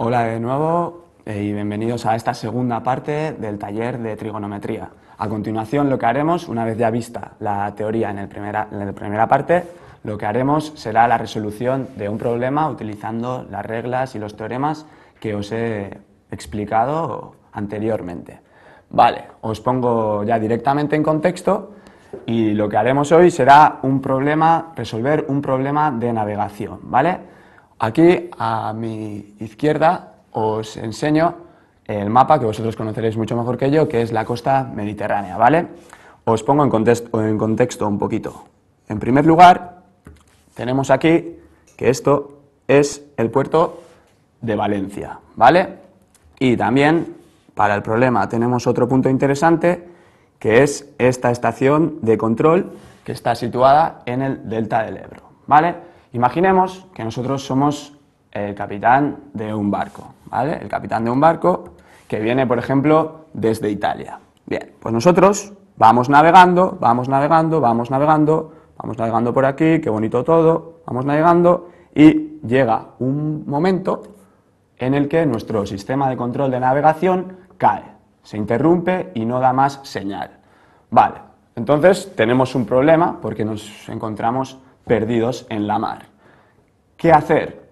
Hola de nuevo eh, y bienvenidos a esta segunda parte del taller de trigonometría. A continuación lo que haremos, una vez ya vista la teoría en, el en la primera parte, lo que haremos será la resolución de un problema utilizando las reglas y los teoremas que os he explicado anteriormente. Vale, os pongo ya directamente en contexto y lo que haremos hoy será un problema, resolver un problema de navegación, ¿vale? Aquí a mi izquierda os enseño el mapa que vosotros conoceréis mucho mejor que yo, que es la costa mediterránea, ¿vale? Os pongo en, contexto, un poquito. En primer lugar, tenemos aquí que esto es el puerto de Valencia, ¿vale? Y también para el problema tenemos otro punto interesante, que es esta estación de control que está situada en el delta del Ebro, ¿vale? Imaginemos que nosotros somos el capitán de un barco, ¿vale? El capitán de un barco que viene, por ejemplo, desde Italia. Bien, pues nosotros vamos navegando, vamos navegando, vamos navegando, vamos navegando por aquí, qué bonito todo, vamos navegando y llega un momento en el que nuestro sistema de control de navegación cae, se interrumpe y no da más señal. Vale, entonces tenemos un problema porque nos encontramos perdidos en la mar. ¿Qué hacer?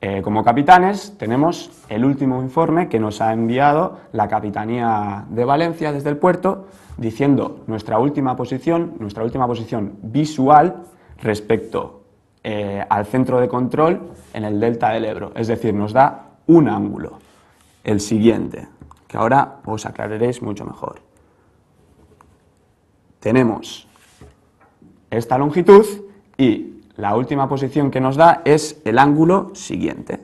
Eh, como capitanes tenemos el último informe que nos ha enviado la Capitanía de Valencia desde el puerto diciendo nuestra última posición, nuestra última posición visual respecto eh, al centro de control en el delta del Ebro. Es decir, nos da un ángulo, el siguiente, que ahora os aclararéis mucho mejor. Tenemos esta longitud y la última posición que nos da es el ángulo siguiente.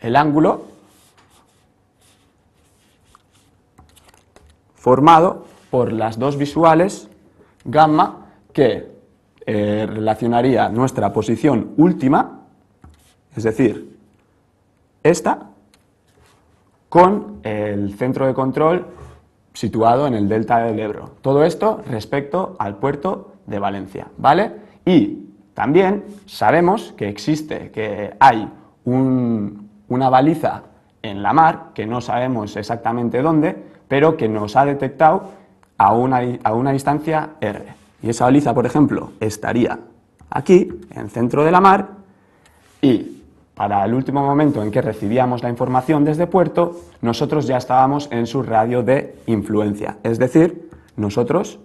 El ángulo formado por las dos visuales gamma que eh, relacionaría nuestra posición última, es decir, esta, con el centro de control situado en el delta del Ebro. Todo esto respecto al puerto de Valencia, ¿vale? Y también sabemos que existe, que hay una baliza en la mar, que no sabemos exactamente dónde, pero que nos ha detectado a una, a una distancia R. Y esa baliza, por ejemplo, estaría aquí, en centro de la mar, y para el último momento en que recibíamos la información desde puerto, nosotros ya estábamos en su radio de influencia. Es decir, nosotros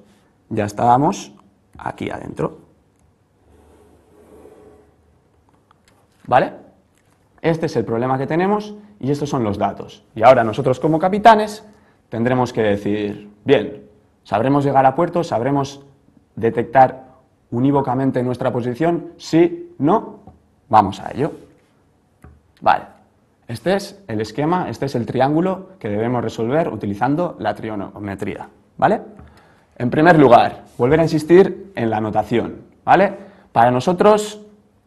ya estábamos aquí adentro. ¿Vale? Este es el problema que tenemos y estos son los datos. Y ahora nosotros como capitanes tendremos que decir, bien, sabremos llegar a puerto, sabremos detectar unívocamente nuestra posición, sí, no, vamos a ello. Vale, este es el esquema, este es el triángulo que debemos resolver utilizando la trigonometría, ¿vale? En primer lugar, volver a insistir en la notación, ¿vale? Para nosotros,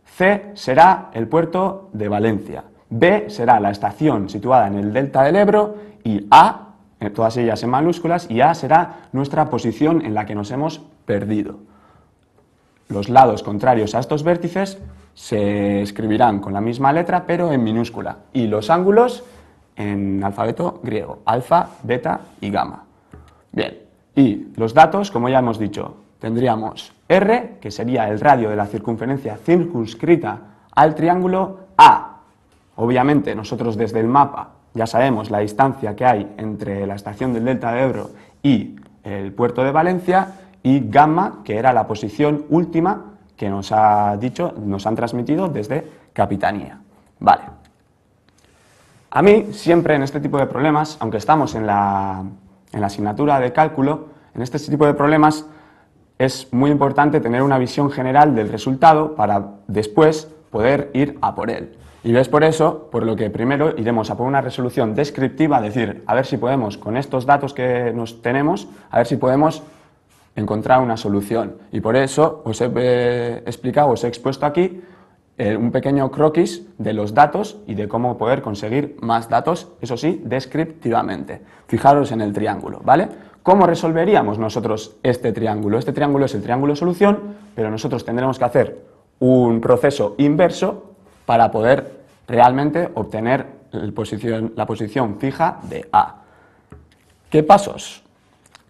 C será el puerto de Valencia, B será la estación situada en el delta del Ebro y A, todas ellas en mayúsculas, y A será nuestra posición en la que nos hemos perdido. Los lados contrarios a estos vértices se escribirán con la misma letra pero en minúscula y los ángulos en alfabeto griego, alfa, beta y gamma. Bien, y los datos, como ya hemos dicho, tendríamos R, que sería el radio de la circunferencia circunscrita al triángulo A. Obviamente nosotros desde el mapa ya sabemos la distancia que hay entre la estación del delta de Ebro y el puerto de Valencia y gamma, que era la posición última que nos ha dicho, nos han transmitido desde Capitanía. Vale. A mí, siempre en este tipo de problemas, aunque estamos en la, en la asignatura de cálculo, en este tipo de problemas es muy importante tener una visión general del resultado para después poder ir a por él. Y es por eso, por lo que primero iremos a por una resolución descriptiva, decir, a ver si podemos, con estos datos que nos tenemos, a ver si podemos encontrar una solución. Y por eso os he eh, explicado, os he expuesto aquí eh, un pequeño croquis de los datos y de cómo poder conseguir más datos, eso sí, descriptivamente. Fijaros en el triángulo, ¿vale? ¿Cómo resolveríamos nosotros este triángulo? Este triángulo es el triángulo solución, pero nosotros tendremos que hacer un proceso inverso para poder realmente obtener la posición fija de A. ¿Qué pasos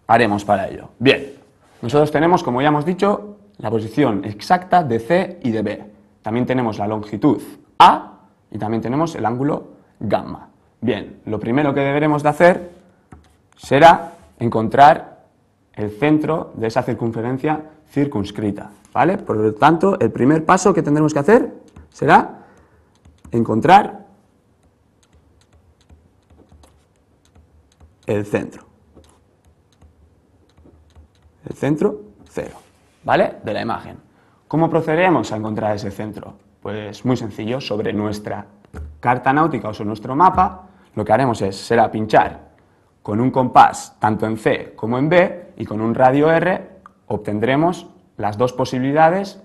haremos para ello? Bien, nosotros tenemos, como ya hemos dicho, la posición exacta de C y de B. También tenemos la longitud A y también tenemos el ángulo gamma. Bien, lo primero que deberemos de hacer será encontrar el centro de esa circunferencia circunscrita, ¿vale? Por lo tanto, el primer paso que tendremos que hacer será encontrar el centro. El centro, cero, ¿vale? De la imagen. ¿Cómo procederemos a encontrar ese centro? Pues muy sencillo, sobre nuestra carta náutica o sobre nuestro mapa, lo que haremos es, será pinchar con un compás tanto en C como en B y con un radio R obtendremos las dos posibilidades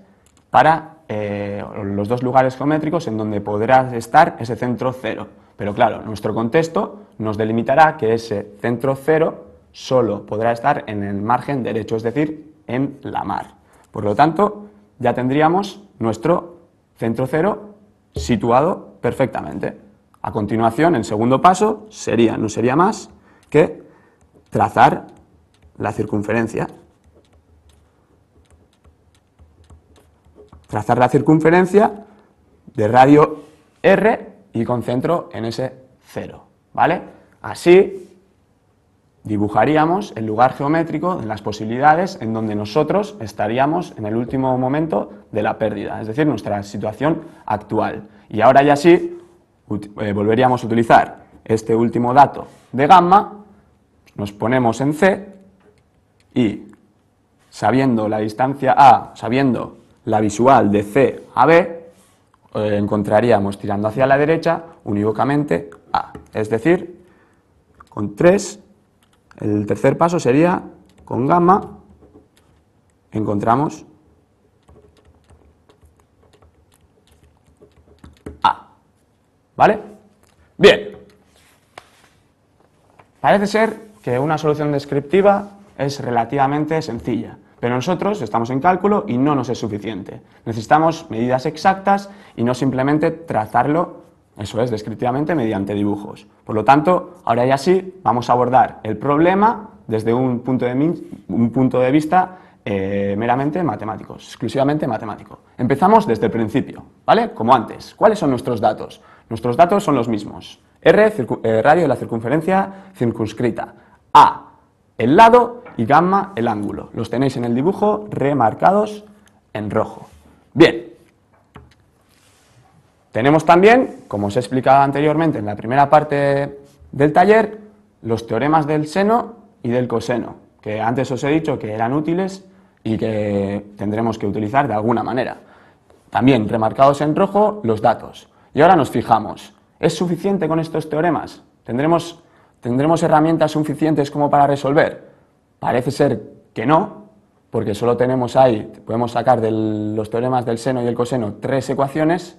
para eh, los dos lugares geométricos en donde podrá estar ese centro cero. Pero claro, nuestro contexto nos delimitará que ese centro cero solo podrá estar en el margen derecho, es decir, en la mar. Por lo tanto, ya tendríamos nuestro centro cero situado perfectamente. A continuación, el segundo paso sería, no sería más que trazar la circunferencia. Trazar la circunferencia de radio R y concentro en ese cero, ¿vale? Así dibujaríamos el lugar geométrico de las posibilidades en donde nosotros estaríamos en el último momento de la pérdida, es decir, nuestra situación actual. Y ahora ya sí, eh, volveríamos a utilizar este último dato de gamma, nos ponemos en C y sabiendo la distancia A, sabiendo la visual de C a B, eh, encontraríamos tirando hacia la derecha unívocamente A, es decir, con 3 el tercer paso sería con gamma encontramos A. ¿Vale? Bien. Parece ser que una solución descriptiva es relativamente sencilla, pero nosotros estamos en cálculo y no nos es suficiente. Necesitamos medidas exactas y no simplemente trazarlo eso es, descriptivamente mediante dibujos. Por lo tanto, ahora ya sí, vamos a abordar el problema desde un punto de, un punto de vista eh, meramente matemático, exclusivamente matemático. Empezamos desde el principio, ¿vale? Como antes. ¿Cuáles son nuestros datos? Nuestros datos son los mismos. R, eh, radio de la circunferencia circunscrita. A, el lado y gamma, el ángulo. Los tenéis en el dibujo remarcados en rojo. Bien, tenemos también, como os he explicado anteriormente en la primera parte del taller, los teoremas del seno y del coseno, que antes os he dicho que eran útiles y que tendremos que utilizar de alguna manera. También remarcados en rojo los datos. Y ahora nos fijamos, ¿es suficiente con estos teoremas? ¿Tendremos, ¿Tendremos herramientas suficientes como para resolver? Parece ser que no, porque solo tenemos ahí, podemos sacar de los teoremas del seno y del coseno tres ecuaciones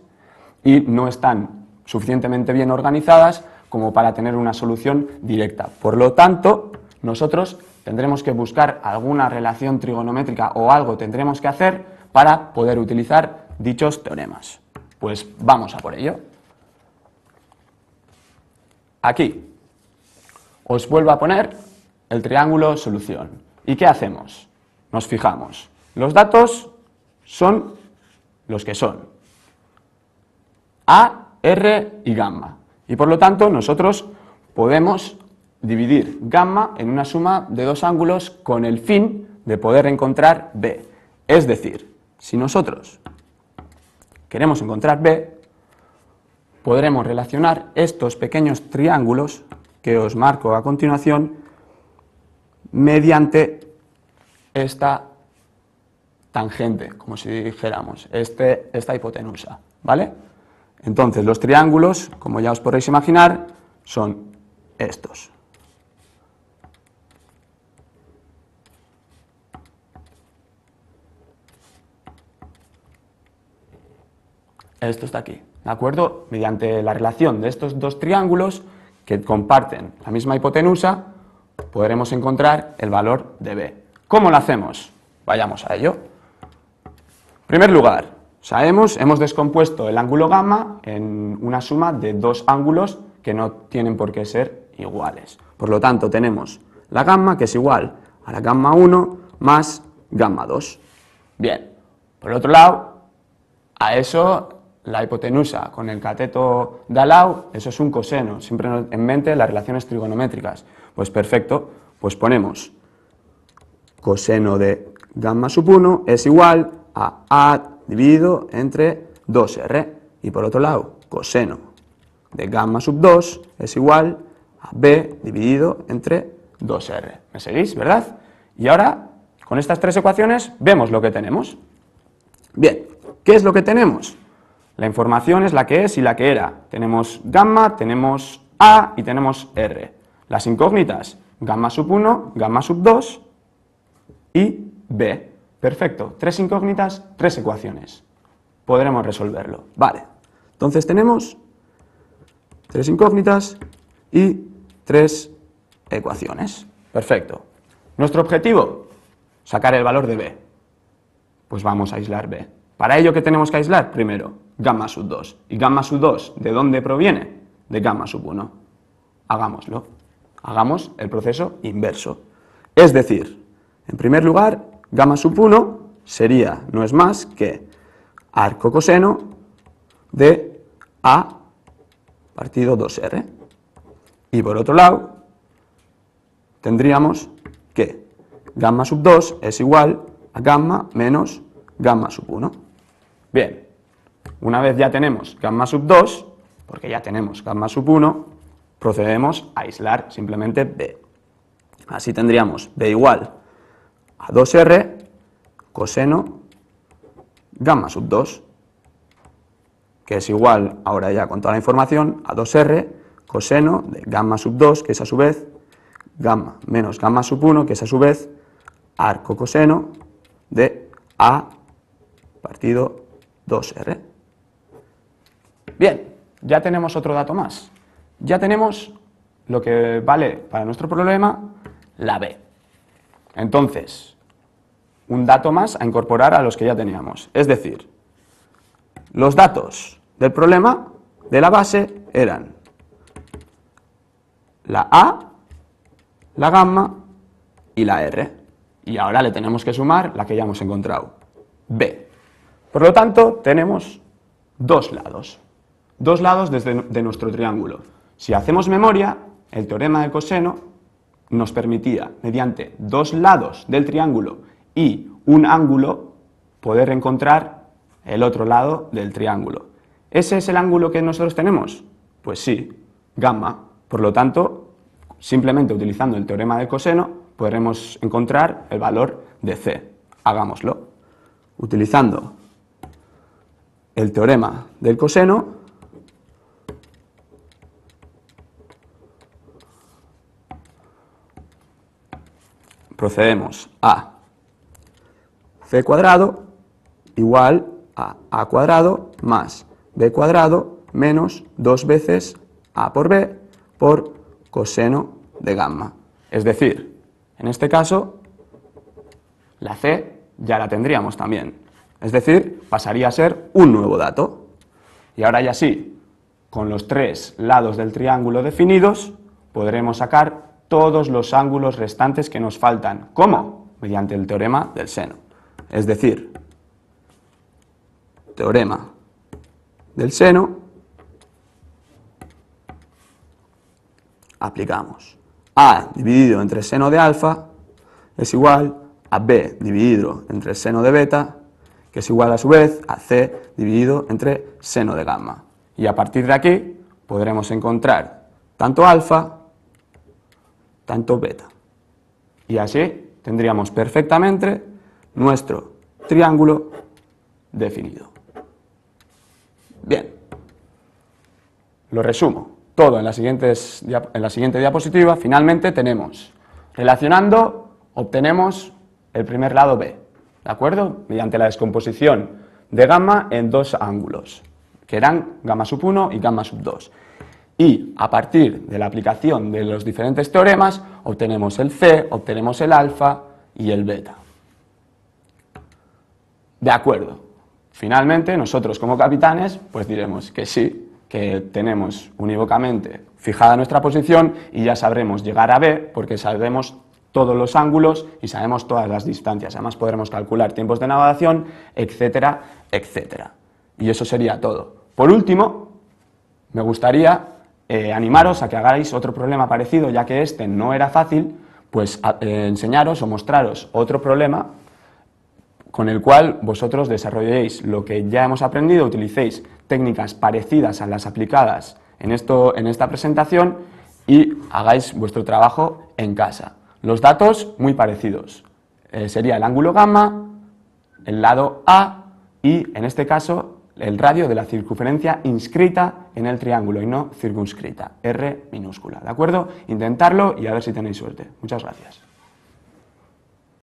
y no están suficientemente bien organizadas como para tener una solución directa. Por lo tanto, nosotros tendremos que buscar alguna relación trigonométrica o algo tendremos que hacer para poder utilizar dichos teoremas. Pues vamos a por ello. Aquí os vuelvo a poner el triángulo solución. ¿Y qué hacemos? Nos fijamos. Los datos son los que son. A, R y gamma. Y por lo tanto nosotros podemos dividir gamma en una suma de dos ángulos con el fin de poder encontrar B. Es decir, si nosotros queremos encontrar B, podremos relacionar estos pequeños triángulos que os marco a continuación mediante esta tangente, como si dijéramos, este, esta hipotenusa, ¿vale? Entonces, los triángulos, como ya os podréis imaginar, son estos. Esto está aquí, ¿de acuerdo? Mediante la relación de estos dos triángulos que comparten la misma hipotenusa, podremos encontrar el valor de b. ¿Cómo lo hacemos? Vayamos a ello. En primer lugar, Sabemos, hemos descompuesto el ángulo gamma en una suma de dos ángulos que no tienen por qué ser iguales. Por lo tanto, tenemos la gamma que es igual a la gamma 1 más gamma 2. Bien, por otro lado, a eso la hipotenusa con el cateto de eso es un coseno, siempre en mente las relaciones trigonométricas. Pues perfecto, pues ponemos coseno de gamma sub 1 es igual a a dividido entre 2r. Y por otro lado, coseno de gamma sub 2 es igual a b dividido entre 2r. ¿Me seguís, verdad? Y ahora, con estas tres ecuaciones, vemos lo que tenemos. Bien, ¿qué es lo que tenemos? La información es la que es y la que era. Tenemos gamma, tenemos a y tenemos r. Las incógnitas, gamma sub 1, gamma sub 2 y b. Perfecto, tres incógnitas, tres ecuaciones. Podremos resolverlo. Vale, entonces tenemos tres incógnitas y tres ecuaciones. Perfecto. Nuestro objetivo, sacar el valor de b. Pues vamos a aislar b. Para ello, ¿qué tenemos que aislar? Primero, gamma sub 2. ¿Y gamma sub 2 de dónde proviene? De gamma sub 1. Hagámoslo. Hagamos el proceso inverso. Es decir, en primer lugar, gamma sub 1 sería, no es más que arco coseno de A partido 2R. Y por otro lado, tendríamos que gamma sub 2 es igual a gamma menos gamma sub 1. Bien, una vez ya tenemos gamma sub 2, porque ya tenemos gamma sub 1, procedemos a aislar simplemente B. Así tendríamos B igual a 2r coseno gamma sub 2, que es igual, ahora ya con toda la información, a 2r coseno de gamma sub 2, que es a su vez gamma menos gamma sub 1, que es a su vez arco coseno de a partido 2r. Bien, ya tenemos otro dato más. Ya tenemos lo que vale para nuestro problema, la b. Entonces, un dato más a incorporar a los que ya teníamos. Es decir, los datos del problema de la base eran la A, la gamma y la R. Y ahora le tenemos que sumar la que ya hemos encontrado, B. Por lo tanto, tenemos dos lados, dos lados desde de nuestro triángulo. Si hacemos memoria, el teorema de coseno nos permitía, mediante dos lados del triángulo y un ángulo, poder encontrar el otro lado del triángulo. ¿Ese es el ángulo que nosotros tenemos? Pues sí, gamma. Por lo tanto, simplemente utilizando el teorema del coseno, podremos encontrar el valor de c. Hagámoslo. Utilizando el teorema del coseno, procedemos a c cuadrado igual a a cuadrado más b cuadrado menos dos veces a por b por coseno de gamma. Es decir, en este caso, la c ya la tendríamos también. Es decir, pasaría a ser un nuevo dato. Y ahora ya sí, con los tres lados del triángulo definidos, podremos sacar todos los ángulos restantes que nos faltan. ¿Cómo? Mediante el teorema del seno. Es decir, teorema del seno aplicamos. A dividido entre seno de alfa es igual a B dividido entre seno de beta, que es igual a su vez a C dividido entre seno de gamma. Y a partir de aquí podremos encontrar tanto alfa tanto beta. Y así tendríamos perfectamente nuestro triángulo definido. Bien, lo resumo todo en la, siguientes, en la siguiente diapositiva. Finalmente tenemos, relacionando, obtenemos el primer lado B, ¿de acuerdo? Mediante la descomposición de gamma en dos ángulos, que eran gamma sub 1 y gamma sub 2 y a partir de la aplicación de los diferentes teoremas obtenemos el C, obtenemos el alfa y el beta. De acuerdo. Finalmente, nosotros como capitanes, pues diremos que sí, que tenemos unívocamente fijada nuestra posición y ya sabremos llegar a B porque sabemos todos los ángulos y sabemos todas las distancias. Además podremos calcular tiempos de navegación, etcétera, etcétera. Y eso sería todo. Por último, me gustaría eh, animaros a que hagáis otro problema parecido, ya que este no era fácil, pues eh, enseñaros o mostraros otro problema con el cual vosotros desarrolléis lo que ya hemos aprendido, utilicéis técnicas parecidas a las aplicadas en, esto, en esta presentación y hagáis vuestro trabajo en casa. Los datos muy parecidos. Eh, sería el ángulo gamma, el lado A y, en este caso, el radio de la circunferencia inscrita en el triángulo y no circunscrita, R minúscula. ¿De acuerdo? Intentarlo y a ver si tenéis suerte. Muchas gracias.